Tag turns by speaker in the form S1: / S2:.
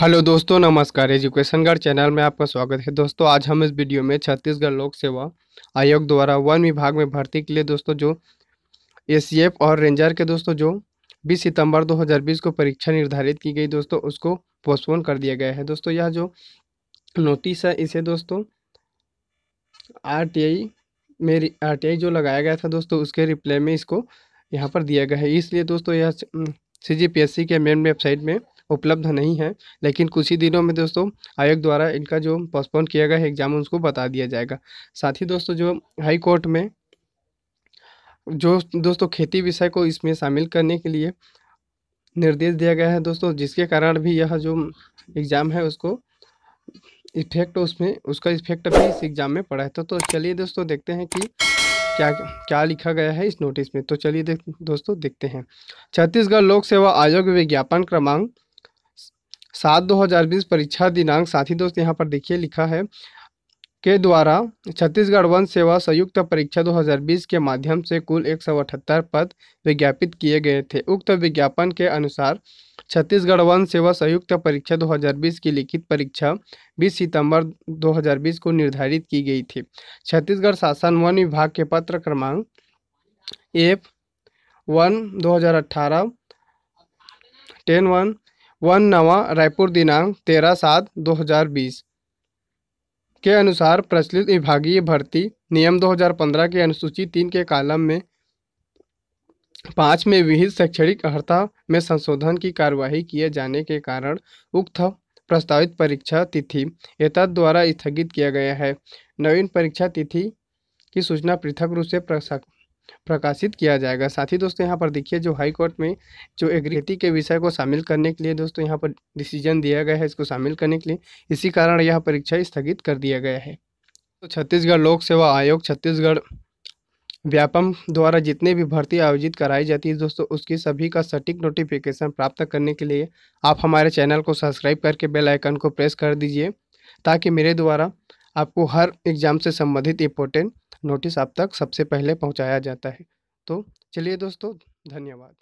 S1: hello दोस्तों नमस्कार education guard channel में आपका स्वागत है दोस्तों आज हम इस वीडियो में छत्तीसगढ़ लोक सेवा आयोग द्वारा वन विभाग में भर्ती के लिए दोस्तों जो एसीएफ और रेंजर के दोस्तों जो 20 सितंबर 2020 को परीक्षा निर्धारित की गई दोस्तों उसको पोस्टपोन कर दिया गया है दोस्तों यह जो नोटिस है इसे दोस्तों आर मेरी आर जो लगाया गया था दोस्तों उसके रिप्लाई में इसको यहाँ पर दिया गया है इसलिए दोस्तों यह सीजीपीएससी के मेन वेबसाइट में उपलब्ध नहीं है लेकिन कुछ ही दिनों में दोस्तों आयोग द्वारा इनका जो पोस्टपोन किया गया है एग्जाम उसको बता दिया जाएगा साथ ही दोस्तों जो हाई कोर्ट में जो दोस्तों खेती विषय को इसमें शामिल करने के लिए निर्देश दिया गया है दोस्तों जिसके कारण भी यह जो एग्ज़ाम है उसको इफेक्ट उसमें उसका इफेक्ट भी इस एग्ज़ाम में पड़ा है तो, तो चलिए दोस्तों देखते हैं कि क्या क्या लिखा गया है इस नोटिस में तो चलिए देख दोस्तों देखते हैं छत्तीसगढ़ लोक सेवा आयोग विज्ञापन क्रमांक सात दो हज़ार बीस परीक्षा दिनांक साथी दोस्त यहाँ पर देखिए लिखा है के द्वारा छत्तीसगढ़ वन सेवा संयुक्त परीक्षा 2020 के माध्यम से कुल एक पद विज्ञापित किए गए थे उक्त विज्ञापन के अनुसार छत्तीसगढ़ वन सेवा संयुक्त परीक्षा 2020 की लिखित परीक्षा 20 सितंबर 2020 को निर्धारित की गई थी छत्तीसगढ़ शासन वन विभाग के पत्र क्रमांक एफ वन दो अठारह टेन वन वन नवा रायपुर दिनांक तेरह सात दो के अनुसार प्रचलित विभागीय भर्ती नियम 2015 के अनुसूची तीन के कालम में पाँच में विहित शैक्षणिक अर्हता में संशोधन की कार्यवाही किए जाने के कारण उक्त प्रस्तावित परीक्षा तिथि एतद द्वारा स्थगित किया गया है नवीन परीक्षा तिथि की सूचना पृथक रूप से प्रकाशित किया जाएगा साथ ही दोस्तों यहाँ पर देखिए जो हाई कोर्ट में जो एग्रीति के विषय को शामिल करने के लिए दोस्तों यहाँ पर डिसीजन दिया गया है इसको शामिल करने के लिए इसी कारण यह परीक्षा स्थगित कर दिया गया है तो छत्तीसगढ़ लोक सेवा आयोग छत्तीसगढ़ व्यापम द्वारा जितने भी भर्ती आयोजित कराई जाती है दोस्तों उसकी सभी का सटीक नोटिफिकेशन प्राप्त करने के लिए आप हमारे चैनल को सब्सक्राइब करके बेल आइकन को प्रेस कर दीजिए ताकि मेरे द्वारा आपको हर एग्ज़ाम से संबंधित इम्पोर्टेंट नोटिस आप तक सबसे पहले पहुँचाया जाता है तो चलिए दोस्तों धन्यवाद